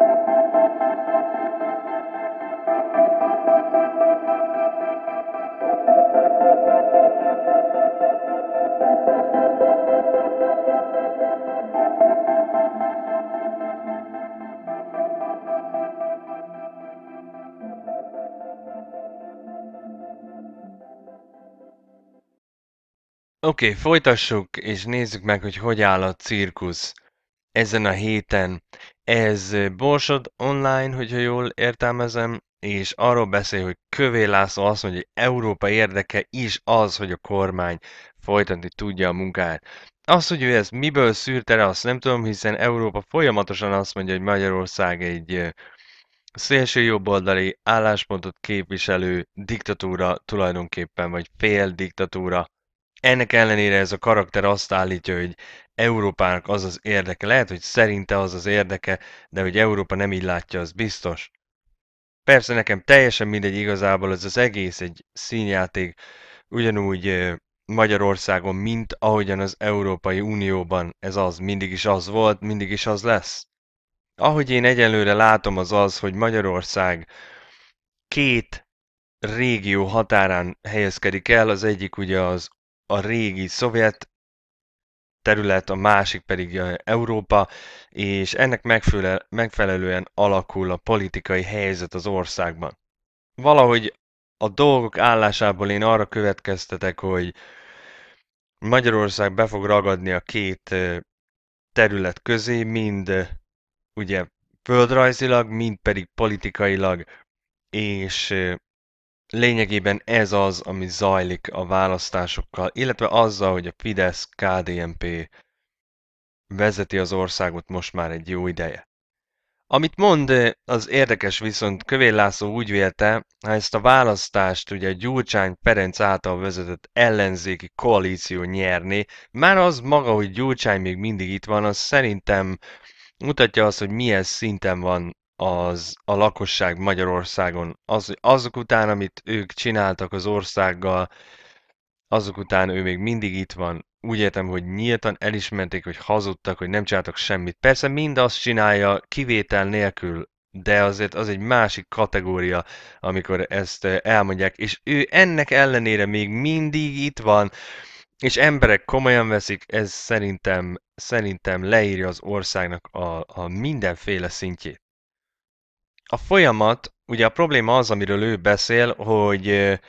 Oké, okay, folytassuk, és nézzük meg, hogy hogy áll a cirkusz ezen a héten. Ez Borsod online, hogyha jól értelmezem, és arról beszél, hogy Kövé László azt mondja, hogy Európa érdeke is az, hogy a kormány folytatni tudja a munkáját. Azt, hogy ő ezt miből szűrte le, azt nem tudom, hiszen Európa folyamatosan azt mondja, hogy Magyarország egy szélső jobboldali álláspontot képviselő diktatúra tulajdonképpen, vagy fél diktatúra. Ennek ellenére ez a karakter azt állítja, hogy Európának az az érdeke. Lehet, hogy szerinte az az érdeke, de hogy Európa nem így látja, az biztos. Persze nekem teljesen mindegy igazából, ez az egész egy színjáték, ugyanúgy Magyarországon, mint ahogyan az Európai Unióban ez az, mindig is az volt, mindig is az lesz. Ahogy én egyelőre látom az az, hogy Magyarország két régió határán helyezkedik el, az egyik ugye az a régi szovjet terület, a másik pedig eh, Európa, és ennek megfelelően alakul a politikai helyzet az országban. Valahogy a dolgok állásából én arra következtetek, hogy Magyarország be fog ragadni a két eh, terület közé, mind eh, ugye földrajzilag, mind pedig politikailag, és lényegében ez az, ami zajlik a választásokkal, illetve azzal, hogy a fidesz KDMP vezeti az országot most már egy jó ideje. Amit mond, eh, az érdekes viszont Kövér László úgy vélte, ha ezt a választást ugye Gyurcsány Ferenc által vezetett ellenzéki koalíció nyerni, már az maga, hogy Gyurcsány még mindig itt van, az szerintem mutatja azt, hogy milyen szinten van az a lakosság Magyarországon, az, azok után, amit ők csináltak az országgal, azok után ő még mindig itt van. Úgy értem, hogy nyíltan elismerték, hogy hazudtak, hogy nem csináltak semmit. Persze mind azt csinálja kivétel nélkül, de azért az egy másik kategória, amikor ezt eh, elmondják, és ő ennek ellenére még mindig itt van, és emberek komolyan veszik, ez szerintem, szerintem leírja az országnak a, a mindenféle szintjét. A folyamat, ugye a probléma az, amiről ő beszél, hogy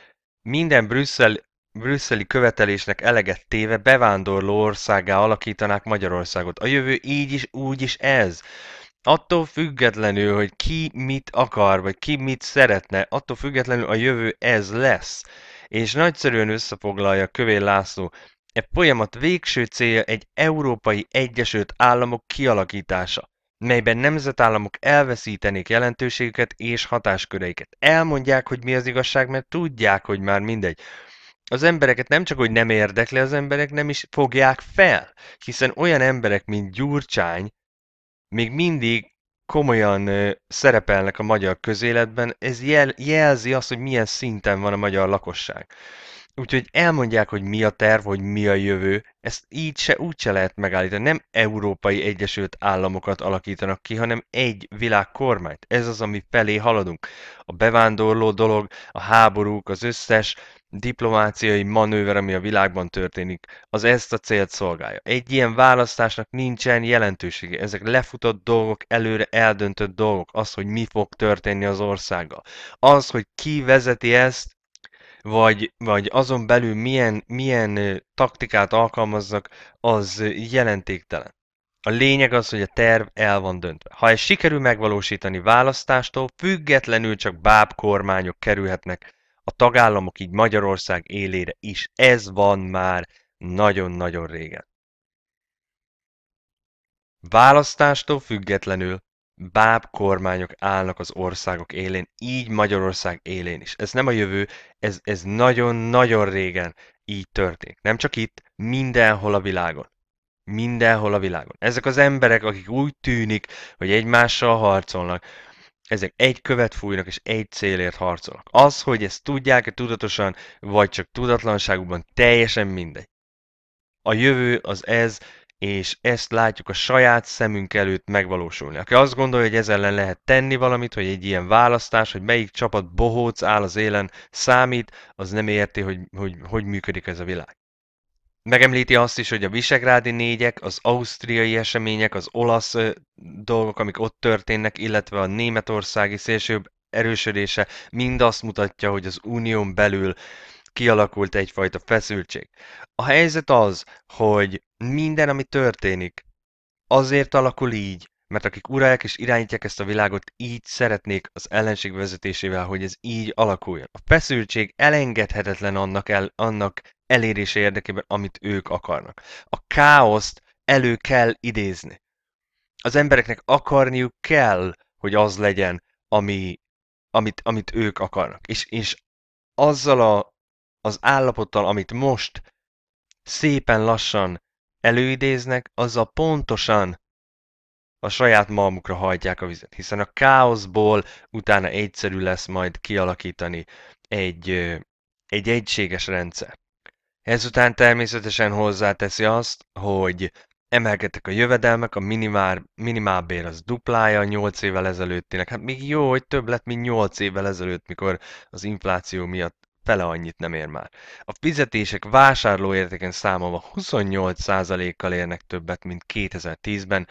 minden Brüsszel, brüsszeli követelésnek eleget téve bevándorló országá alakítanák Magyarországot. A jövő így is, úgy is ez. Attól függetlenül, hogy ki mit akar, vagy ki mit szeretne, attól függetlenül a jövő ez lesz. És nagyszerűen összefoglalja Kövér László, E folyamat végső célja egy Európai Egyesült Államok kialakítása melyben nemzetállamok elveszítenék jelentőségüket és hatásköreiket. Elmondják, hogy mi az igazság, mert tudják, hogy már mindegy. Az embereket nem csak, hogy nem érdekli az emberek, nem is fogják fel, hiszen olyan emberek, mint Gyurcsány, még mindig komolyan szerepelnek a magyar közéletben, ez jel, jelzi azt, hogy milyen szinten van a magyar lakosság. Úgyhogy elmondják, hogy mi a terv, hogy mi a jövő, ezt így se úgy se lehet megállítani. Nem Európai Egyesült Államokat alakítanak ki, hanem egy világ kormányt. Ez az, ami felé haladunk. A bevándorló dolog, a háborúk, az összes diplomáciai manőver, ami a világban történik, az ezt a célt szolgálja. Egy ilyen választásnak nincsen jelentősége. Ezek lefutott dolgok, előre eldöntött dolgok. Az, hogy mi fog történni az országgal. Az, hogy ki vezeti ezt, vagy, vagy azon belül milyen, milyen taktikát alkalmazzak, az jelentéktelen. A lényeg az, hogy a terv el van döntve. Ha ez sikerül megvalósítani választástól, függetlenül csak báb kormányok kerülhetnek a tagállamok így Magyarország élére is. Ez van már nagyon-nagyon régen. Választástól függetlenül báb kormányok állnak az országok élén, így Magyarország élén is. Ez nem a jövő, ez, ez nagyon-nagyon régen így történik. Nem csak itt, mindenhol a világon. Mindenhol a világon. Ezek az emberek, akik úgy tűnik, hogy egymással harcolnak, ezek egy követ fújnak és egy célért harcolnak. Az, hogy ezt tudják-e tudatosan, vagy csak tudatlanságukban, teljesen mindegy. A jövő az ez, és ezt látjuk a saját szemünk előtt megvalósulni. Aki azt gondolja, hogy ezzel ellen lehet tenni valamit, hogy egy ilyen választás, hogy melyik csapat bohóc áll az élen számít, az nem érti, hogy hogy, hogy működik ez a világ. Megemlíti azt is, hogy a visegrádi négyek, az ausztriai események, az olasz dolgok, amik ott történnek, illetve a németországi szélsőbb erősödése mind azt mutatja, hogy az unión belül kialakult egyfajta feszültség. A helyzet az, hogy minden, ami történik, azért alakul így, mert akik uralják és irányítják ezt a világot, így szeretnék az ellenség vezetésével, hogy ez így alakuljon. A feszültség elengedhetetlen annak, el, annak elérése érdekében, amit ők akarnak. A káoszt elő kell idézni. Az embereknek akarniuk kell, hogy az legyen, ami, amit, amit ők akarnak. És, és azzal a az állapottal, amit most szépen lassan előidéznek, azzal pontosan a saját malmukra hajtják a vizet, hiszen a káoszból utána egyszerű lesz majd kialakítani egy, egy egységes rendszer. Ezután természetesen hozzáteszi azt, hogy emelkedtek a jövedelmek, a minimál, minimálbér az duplája 8 évvel ezelőttinek. Hát még jó, hogy több lett, mint 8 évvel ezelőtt, mikor az infláció miatt fele annyit nem ér már. A fizetések vásárlóértéken számolva 28%-kal érnek többet, mint 2010-ben.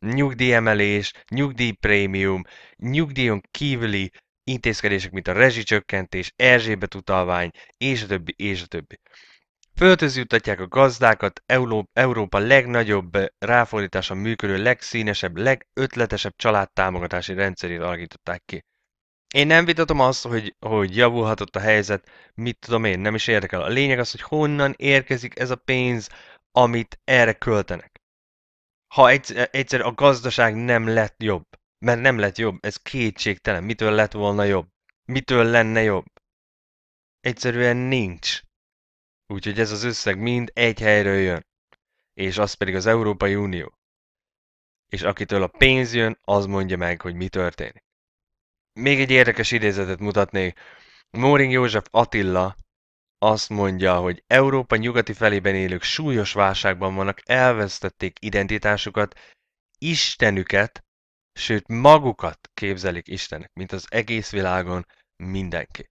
Nyugdíjemelés, nyugdíjprémium, nyugdíjon kívüli intézkedések, mint a rezsicsökkentés, Erzsébet utalvány, és a többi, és a többi. Földhöz juttatják a gazdákat, Európa legnagyobb eh, ráfordítása működő, legszínesebb, legötletesebb családtámogatási rendszerét alakították ki. Én nem vitatom azt, hogy, hogy javulhatott a helyzet, mit tudom én, nem is érdekel. A lényeg az, hogy honnan érkezik ez a pénz, amit erre költenek. Ha egyszer, egyszer a gazdaság nem lett jobb, mert nem lett jobb, ez kétségtelen. Mitől lett volna jobb? Mitől lenne jobb? Egyszerűen nincs. Úgyhogy ez az összeg mind egy helyről jön. És az pedig az Európai Unió. És akitől a pénz jön, az mondja meg, hogy mi történik. Még egy érdekes idézetet mutatnék. Móring József Attila azt mondja, hogy Európa nyugati felében élők súlyos válságban vannak, elvesztették identitásukat, Istenüket, sőt magukat képzelik Istenek, mint az egész világon mindenki.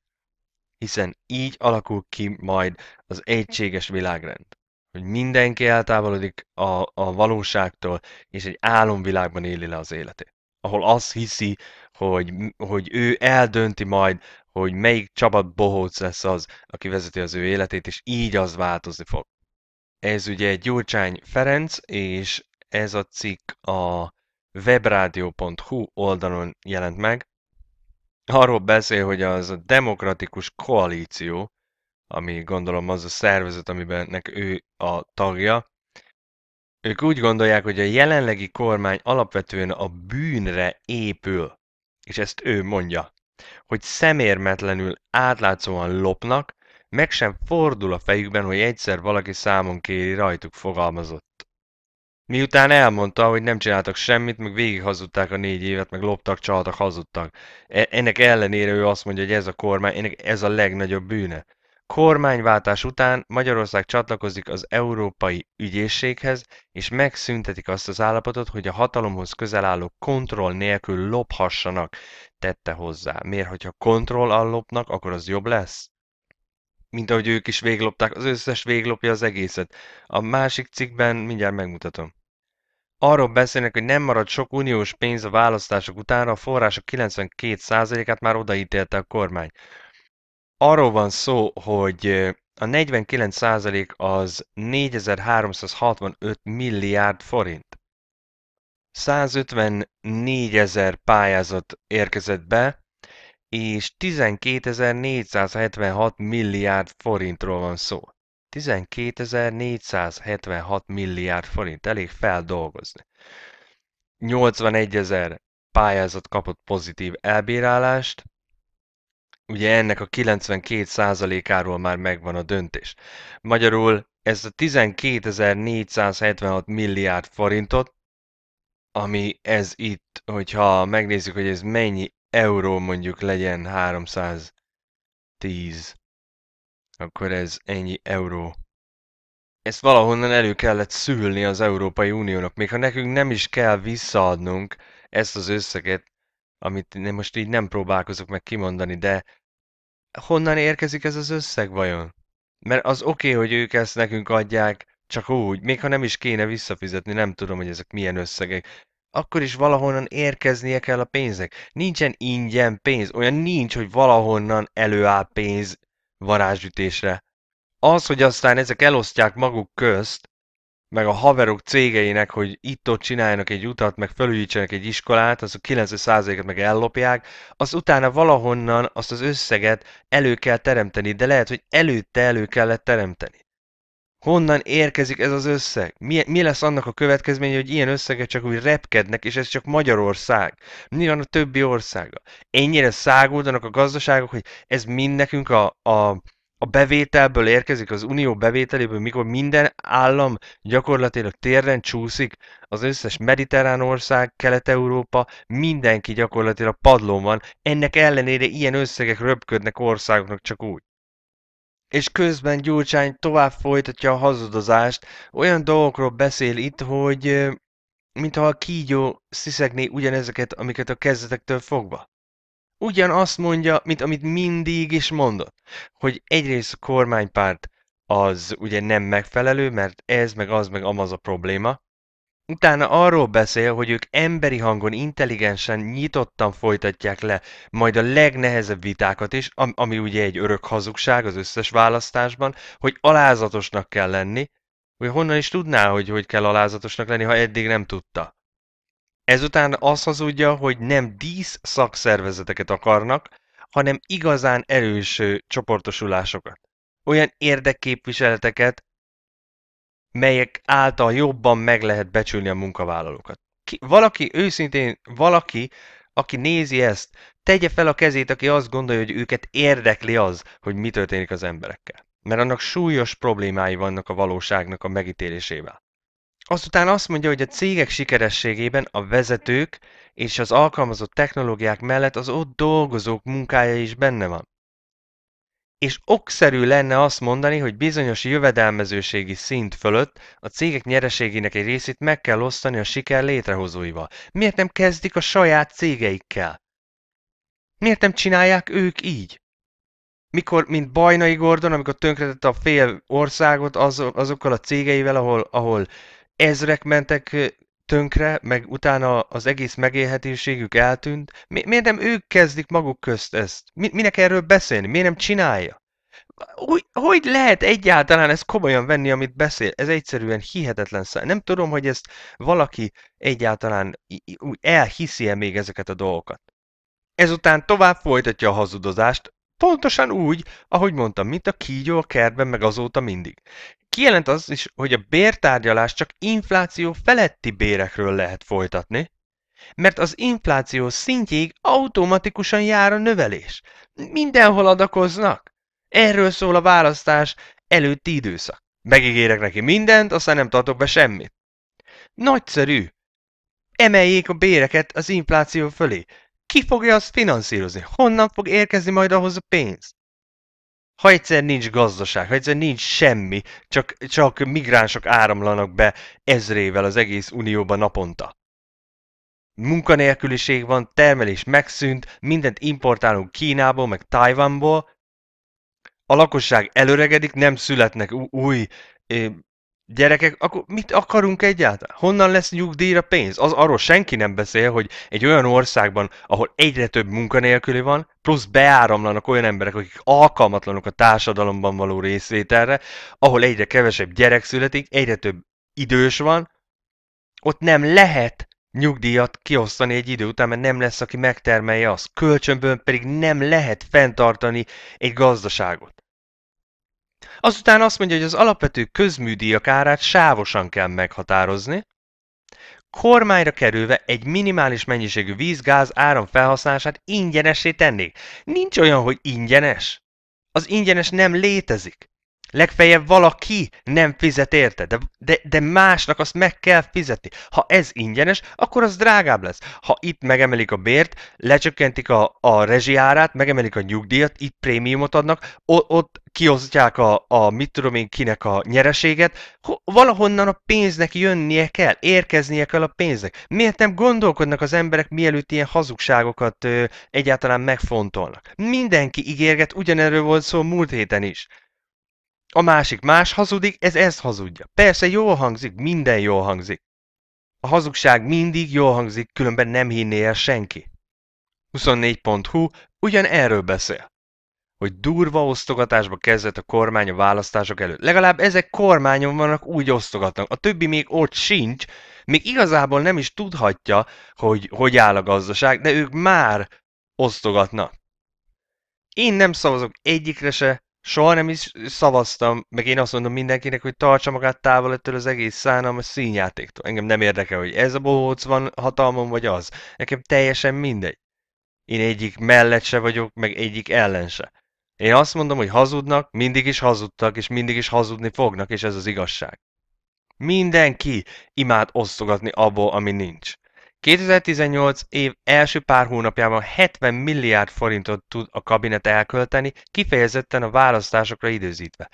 Hiszen így alakul ki majd az egységes világrend, hogy mindenki eltávolodik a, a valóságtól, és egy álomvilágban éli le az életét ahol azt hiszi, hogy, hogy ő eldönti majd, hogy melyik csapat bohóc lesz az, aki vezeti az ő életét, és így az változni fog. Ez ugye Gyurcsány Ferenc, és ez a cikk a webradio.hu oldalon jelent meg. Arról beszél, hogy az a demokratikus koalíció, ami gondolom az a szervezet, amiben ő a tagja, ők úgy gondolják, hogy a jelenlegi kormány alapvetően a bűnre épül, és ezt ő mondja, hogy szemérmetlenül átlátszóan lopnak, meg sem fordul a fejükben, hogy egyszer valaki számon kéri rajtuk fogalmazott. Miután elmondta, hogy nem csináltak semmit, meg végig hazudták a négy évet, meg loptak, csaltak, hazudtak. E- ennek ellenére ő azt mondja, hogy ez a kormány, ennek ez a legnagyobb bűne. Kormányváltás után Magyarország csatlakozik az Európai Ügyészséghez, és megszüntetik azt az állapotot, hogy a hatalomhoz közel álló kontroll nélkül lophassanak, tette hozzá. Miért, hogyha kontroll allopnak, akkor az jobb lesz? Mint ahogy ők is véglopták, az összes véglopja az egészet. A másik cikkben mindjárt megmutatom. Arról beszélnek, hogy nem marad sok uniós pénz a választások után, a források 92%-át már odaítélte a kormány arról van szó, hogy a 49% az 4365 milliárd forint. 154 ezer pályázat érkezett be, és 12.476 milliárd forintról van szó. 12.476 milliárd forint, elég feldolgozni. 81 ezer pályázat kapott pozitív elbírálást, ugye ennek a 92%-áról már megvan a döntés. Magyarul ez a 12.476 milliárd forintot, ami ez itt, hogyha megnézzük, hogy ez mennyi euró mondjuk legyen 310, akkor ez ennyi euró. Ezt valahonnan elő kellett szülni az Európai Uniónak, még ha nekünk nem is kell visszaadnunk ezt az összeget, amit most így nem próbálkozok meg kimondani, de honnan érkezik ez az összeg vajon? Mert az oké, okay, hogy ők ezt nekünk adják, csak úgy, még ha nem is kéne visszafizetni, nem tudom, hogy ezek milyen összegek. Akkor is valahonnan érkeznie kell a pénzek. Nincsen ingyen pénz, olyan nincs, hogy valahonnan előáll pénz varázsütésre. Az, hogy aztán ezek elosztják maguk közt, meg a haverok cégeinek, hogy itt-ott csináljanak egy utat, meg felújítsanak egy iskolát, azok 90%-et meg ellopják, az utána valahonnan azt az összeget elő kell teremteni, de lehet, hogy előtte elő kellett teremteni. Honnan érkezik ez az összeg? Mi, mi lesz annak a következménye, hogy ilyen összeget csak úgy repkednek, és ez csak Magyarország? Mi van a többi országa? Ennyire száguldanak a gazdaságok, hogy ez mind nekünk a, a a bevételből érkezik, az unió bevételéből, mikor minden állam gyakorlatilag térden csúszik, az összes mediterrán ország, Kelet-Európa, mindenki gyakorlatilag padlón van, ennek ellenére ilyen összegek röpködnek országoknak csak úgy. És közben Gyurcsány tovább folytatja a hazudozást, olyan dolgokról beszél itt, hogy mintha a kígyó sziszegné ugyanezeket, amiket a kezdetektől fogva ugyanazt mondja, mint amit mindig is mondott. Hogy egyrészt a kormánypárt az ugye nem megfelelő, mert ez meg az meg amaz a probléma. Utána arról beszél, hogy ők emberi hangon, intelligensen, nyitottan folytatják le majd a legnehezebb vitákat is, ami ugye egy örök hazugság az összes választásban, hogy alázatosnak kell lenni, hogy honnan is tudná, hogy hogy kell alázatosnak lenni, ha eddig nem tudta. Ezután azt hazudja, hogy nem dísz szakszervezeteket akarnak, hanem igazán erős csoportosulásokat. Olyan érdekképviseleteket, melyek által jobban meg lehet becsülni a munkavállalókat. Ki, valaki őszintén, valaki, aki nézi ezt, tegye fel a kezét, aki azt gondolja, hogy őket érdekli az, hogy mi történik az emberekkel. Mert annak súlyos problémái vannak a valóságnak a megítélésével. Azután azt mondja, hogy a cégek sikerességében a vezetők és az alkalmazott technológiák mellett az ott dolgozók munkája is benne van. És okszerű lenne azt mondani, hogy bizonyos jövedelmezőségi szint fölött a cégek nyereségének egy részét meg kell osztani a siker létrehozóival. Miért nem kezdik a saját cégeikkel? Miért nem csinálják ők így? mikor, mint Bajnai Gordon, amikor tönkretette a fél országot azokkal a cégeivel, ahol, ahol ezrek mentek tönkre, meg utána az egész megélhetőségük eltűnt. Mi, miért nem ők kezdik maguk közt ezt? Mi, minek erről beszélni? Miért nem csinálja? Hogy, hogy lehet egyáltalán ezt komolyan venni, amit beszél? Ez egyszerűen hihetetlen szám. Nem tudom, hogy ezt valaki egyáltalán elhiszi-e még ezeket a dolgokat. Ezután tovább folytatja a hazudozást, Pontosan úgy, ahogy mondtam, mint a kígyó a kertben, meg azóta mindig. Kijelent az is, hogy a bértárgyalás csak infláció feletti bérekről lehet folytatni, mert az infláció szintjéig automatikusan jár a növelés. Mindenhol adakoznak. Erről szól a választás előtti időszak. Megígérek neki mindent, aztán nem tartok be semmit. Nagyszerű. Emeljék a béreket az infláció fölé. Ki fogja azt finanszírozni? Honnan fog érkezni majd ahhoz a pénz? Ha egyszer nincs gazdaság, ha egyszer nincs semmi, csak, csak migránsok áramlanak be ezrével az egész unióba naponta. Munkanélküliség van, termelés megszűnt, mindent importálunk Kínából, meg Tajvanból, a lakosság előregedik, nem születnek új Gyerekek, akkor mit akarunk egyáltalán? Honnan lesz nyugdíjra pénz? Az arról senki nem beszél, hogy egy olyan országban, ahol egyre több munkanélküli van, plusz beáramlanak olyan emberek, akik alkalmatlanok a társadalomban való részvételre, ahol egyre kevesebb gyerek születik, egyre több idős van, ott nem lehet nyugdíjat kiosztani egy idő után, mert nem lesz, aki megtermelje azt. Kölcsönből pedig nem lehet fenntartani egy gazdaságot. Azután azt mondja, hogy az alapvető közműdíjak árát sávosan kell meghatározni, kormányra kerülve egy minimális mennyiségű víz, gáz, áram felhasználását ingyenessé tennék. Nincs olyan, hogy ingyenes. Az ingyenes nem létezik. Legfeljebb valaki nem fizet érte, de, de, de másnak azt meg kell fizetni. Ha ez ingyenes, akkor az drágább lesz. Ha itt megemelik a bért, lecsökkentik a, a rezsiárát, megemelik a nyugdíjat, itt prémiumot adnak, ott, ott kiosztják a, a mit tudom én kinek a nyereséget, valahonnan a pénznek jönnie kell, érkeznie kell a pénznek. Miért nem gondolkodnak az emberek, mielőtt ilyen hazugságokat ö, egyáltalán megfontolnak? Mindenki ígérget, ugyanerről volt szó múlt héten is. A másik más hazudik, ez ezt hazudja. Persze jól hangzik, minden jól hangzik. A hazugság mindig jól hangzik, különben nem hinné el senki. 24.hu ugyan erről beszél hogy durva osztogatásba kezdett a kormány a választások előtt. Legalább ezek kormányon vannak, úgy osztogatnak. A többi még ott sincs, még igazából nem is tudhatja, hogy hogy áll a gazdaság, de ők már osztogatnak. Én nem szavazok egyikre se, soha nem is szavaztam, meg én azt mondom mindenkinek, hogy tartsa magát távol ettől az egész szánam a színjátéktól. Engem nem érdekel, hogy ez a bohóc van hatalmon, vagy az. Nekem teljesen mindegy. Én egyik mellett se vagyok, meg egyik ellen se. Én azt mondom, hogy hazudnak, mindig is hazudtak, és mindig is hazudni fognak, és ez az igazság. Mindenki imád osztogatni abból, ami nincs. 2018 év első pár hónapjában 70 milliárd forintot tud a kabinet elkölteni, kifejezetten a választásokra időzítve.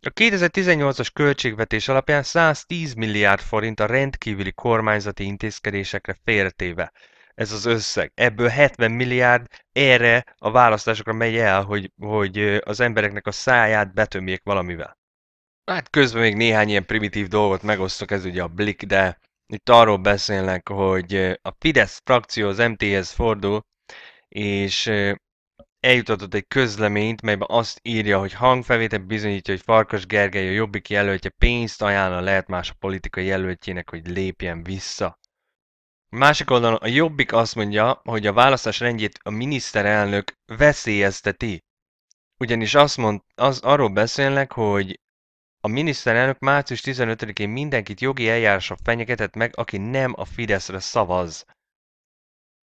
A 2018-as költségvetés alapján 110 milliárd forint a rendkívüli kormányzati intézkedésekre félretéve ez az összeg. Ebből 70 milliárd erre a választásokra megy el, hogy, hogy az embereknek a száját betömjék valamivel. Hát közben még néhány ilyen primitív dolgot megosztok, ez ugye a blik, de itt arról beszélnek, hogy a Fidesz frakció az MTS fordul, és eljutatott egy közleményt, melyben azt írja, hogy hangfelvétel bizonyítja, hogy Farkas Gergely a jobbik jelöltje pénzt ajánlna lehet más a politikai jelöltjének, hogy lépjen vissza. Másik oldalon a Jobbik azt mondja, hogy a választás rendjét a miniszterelnök veszélyezteti. Ugyanis azt mond, az, arról beszélnek, hogy a miniszterelnök március 15-én mindenkit jogi eljárásra fenyegetett meg, aki nem a Fideszre szavaz.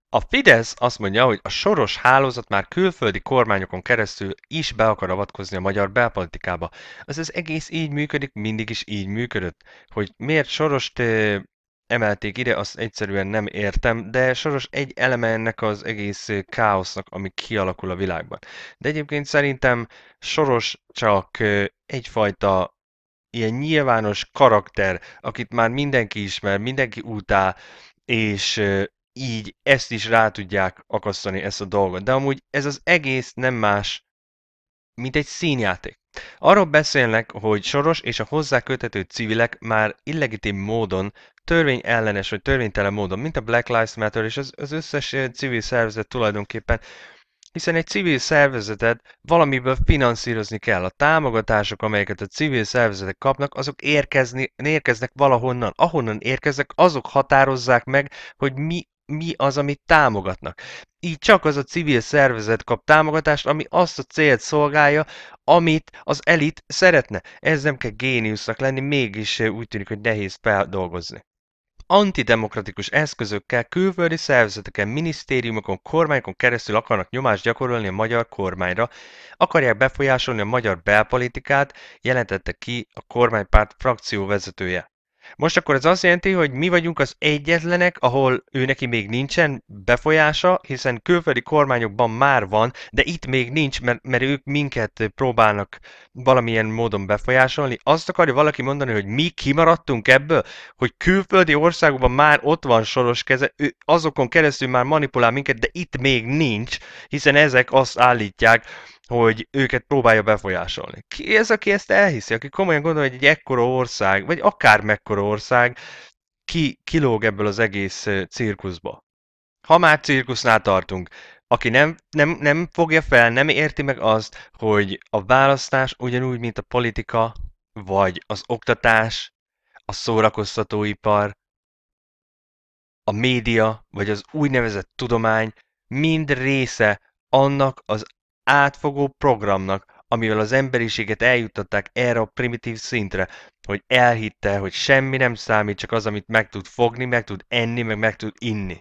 A Fidesz azt mondja, hogy a soros hálózat már külföldi kormányokon keresztül is be akar avatkozni a magyar belpolitikába. Az az egész így működik, mindig is így működött. Hogy miért sorost emelték ide, azt egyszerűen nem értem, de soros egy eleme ennek az egész káosznak, ami kialakul a világban. De egyébként szerintem soros csak egyfajta ilyen nyilvános karakter, akit már mindenki ismer, mindenki utál, és így ezt is rá tudják akasztani ezt a dolgot. De amúgy ez az egész nem más, mint egy színjáték. Arról beszélnek, hogy Soros és a hozzá köthető civilek már illegitim módon, törvényellenes vagy törvénytelen módon, mint a Black Lives Matter és az, az összes eh, civil szervezet tulajdonképpen, hiszen egy civil szervezetet valamiből finanszírozni kell. A támogatások, amelyeket a civil szervezetek kapnak, azok érkezni, érkeznek valahonnan. Ahonnan érkeznek, azok határozzák meg, hogy mi mi az, amit támogatnak. Így csak az a civil szervezet kap támogatást, ami azt a célt szolgálja, amit az elit szeretne. Ez nem kell géniusznak lenni, mégis eh, úgy tűnik, hogy nehéz feldolgozni antidemokratikus eszközökkel, külföldi szervezeteken, minisztériumokon, kormányokon keresztül akarnak nyomást gyakorolni a magyar kormányra, akarják befolyásolni a magyar belpolitikát, jelentette ki a kormánypárt frakcióvezetője. Most akkor ez azt jelenti, hogy mi vagyunk az egyetlenek, ahol ő neki még nincsen befolyása, hiszen külföldi kormányokban már van, de itt még nincs, mert, mert ők minket próbálnak valamilyen módon befolyásolni. Azt akarja valaki mondani, hogy mi kimaradtunk ebből, hogy külföldi országokban már ott van soros keze, ő azokon keresztül már manipulál minket, de itt még nincs, hiszen ezek azt állítják, hogy őket próbálja befolyásolni. Ki ez, aki ezt elhiszi, aki komolyan gondolja, hogy egy ekkora ország, vagy akár mekkora ország, ki kilóg ebből az egész cirkuszba. Ha már cirkusznál tartunk, aki nem, nem, nem fogja fel, nem érti meg azt, hogy a választás ugyanúgy, mint a politika, vagy az oktatás, a szórakoztatóipar, a média, vagy az úgynevezett tudomány mind része annak az átfogó programnak, amivel az emberiséget eljuttatták erre a primitív szintre, hogy elhitte, hogy semmi nem számít, csak az, amit meg tud fogni, meg tud enni, meg meg tud inni.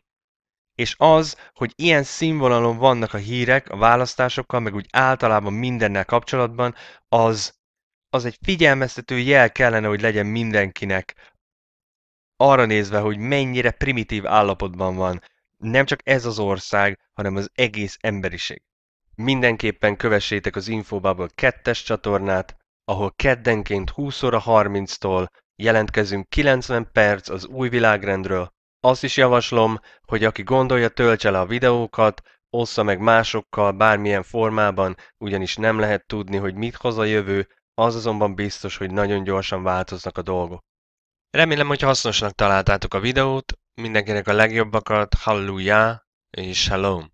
És az, hogy ilyen színvonalon vannak a hírek a választásokkal, meg úgy általában mindennel kapcsolatban, az, az egy figyelmeztető jel kellene, hogy legyen mindenkinek, arra nézve, hogy mennyire primitív állapotban van nem csak ez az ország, hanem az egész emberiség. Mindenképpen kövessétek az Infobubble 2 csatornát, ahol keddenként 20 óra 30-tól jelentkezünk 90 perc az új világrendről. Azt is javaslom, hogy aki gondolja, töltse le a videókat, ossza meg másokkal bármilyen formában, ugyanis nem lehet tudni, hogy mit hoz a jövő, az azonban biztos, hogy nagyon gyorsan változnak a dolgok. Remélem, hogy hasznosnak találtátok a videót, mindenkinek a legjobbakat, halleluja és shalom!